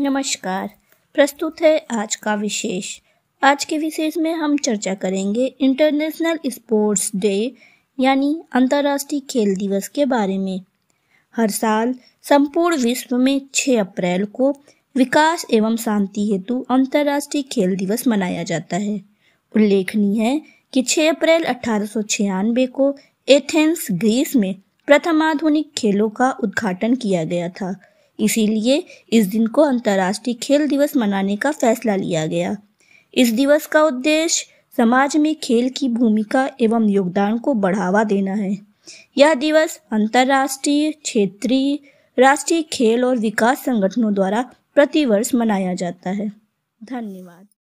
नमस्कार प्रस्तुत है आज का विशेष आज के विशेष में हम चर्चा करेंगे इंटरनेशनल स्पोर्ट्स डे यानी अंतर्राष्ट्रीय खेल दिवस के बारे में हर साल संपूर्ण विश्व में 6 अप्रैल को विकास एवं शांति हेतु अंतर्राष्ट्रीय खेल दिवस मनाया जाता है उल्लेखनीय है कि 6 अप्रैल अठारह को एथेंस ग्रीस में प्रथम आधुनिक खेलों का उद्घाटन किया गया था इसीलिए इस दिन को अंतर्राष्ट्रीय खेल दिवस मनाने का फैसला लिया गया इस दिवस का उद्देश्य समाज में खेल की भूमिका एवं योगदान को बढ़ावा देना है यह दिवस अंतर्राष्ट्रीय क्षेत्रीय राष्ट्रीय खेल और विकास संगठनों द्वारा प्रतिवर्ष मनाया जाता है धन्यवाद